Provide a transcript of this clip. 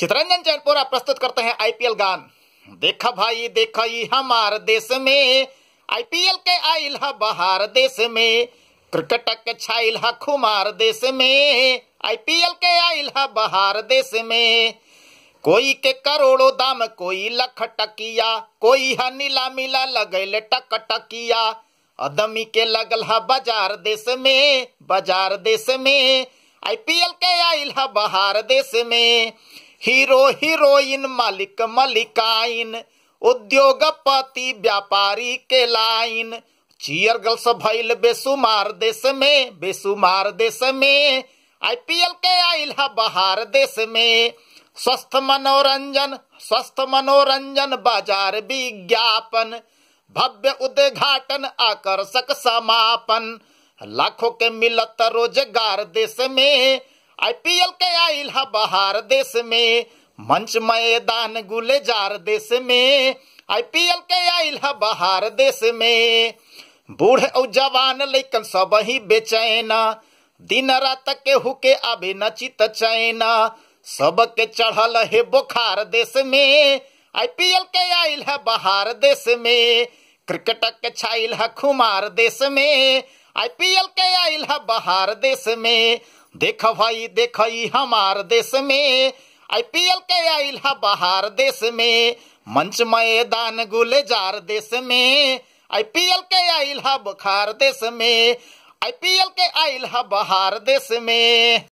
चितरंजन चैनपुरा प्रस्तुत करते हैं आईपीएल गान देखा भाई देखा ही हमार देश में आईपीएल के आइल हा बहार देश में क्रिकेट के छाइल हा खुमार देश में आईपीएल के आइल हा बहार देश में कोई के करोड़ों दाम कोई लख टकिया कोई हा नीला मिला लगैल टक टकिया अदमी के लगल हा बाजार देश में बाजार देश में आईपीएल के आइल हा बहार देश में हीरो हीरोइन मालिक मलिकाइन उद्योगपति व्यापारी के लाइन चीयर गर्ल्स भैल बेसुमार देश में बेसुमार देश में आईपीएल के आइल है बाहर देश में स्वस्थ मनोरंजन स्वस्थ मनोरंजन बाजार विज्ञापन भव्य उद्घाटन आकर्षक समापन लाखों के मिलत रोजगार देश में आईपीएल के आई हा बहार देश में मंच मैदान गुलेजार देश में आईपीएल के आई हा बहार देश में बूढ़ और जवान लेकिन सब ही बेचैना दिन रात के हुके अभी नचित चैना चैना सबके चढ़ल है बुखार देश में आईपीएल के आई है बहार देश में क्रिकेट के छाइल है खुमार देश में आईपीएल के आई है बहार देश में देख भाई देख हमार देश में आईपीएल के आई हा बाहर देश में मंच मैदान गुलजार देश में आईपीएल के आई हा बुखार देश में आईपीएल के आई हा बाहर देश में